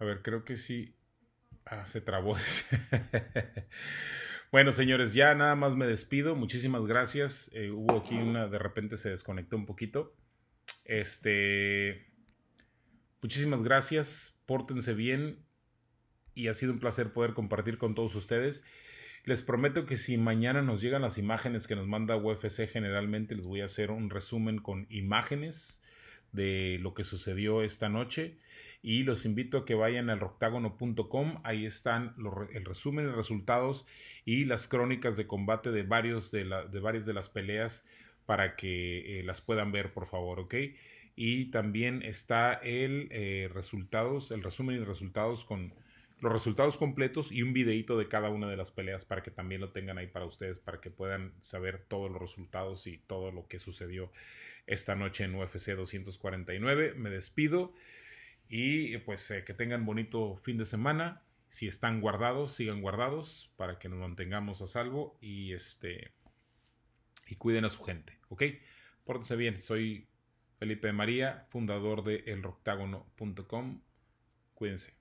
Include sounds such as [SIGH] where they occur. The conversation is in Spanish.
A ver, creo que sí. Ah, se trabó. [LAUGHS] bueno, señores, ya nada más me despido. Muchísimas gracias. Eh, hubo aquí una, de repente se desconectó un poquito. Este, muchísimas gracias. Pórtense bien. Y ha sido un placer poder compartir con todos ustedes. Les prometo que si mañana nos llegan las imágenes que nos manda UFC, generalmente les voy a hacer un resumen con imágenes de lo que sucedió esta noche y los invito a que vayan al roctagono.com ahí están el resumen de resultados y las crónicas de combate de, varios de, de varias de las peleas para que eh, las puedan ver, por favor, ¿ok? Y también está el eh, resultados, el resumen y resultados con los resultados completos y un videito de cada una de las peleas para que también lo tengan ahí para ustedes, para que puedan saber todos los resultados y todo lo que sucedió esta noche en UFC 249. Me despido y pues eh, que tengan bonito fin de semana. Si están guardados, sigan guardados para que nos mantengamos a salvo y este y cuiden a su gente, ¿ok? Pórtense bien, soy Felipe María, fundador de elroctagono.com. Cuídense.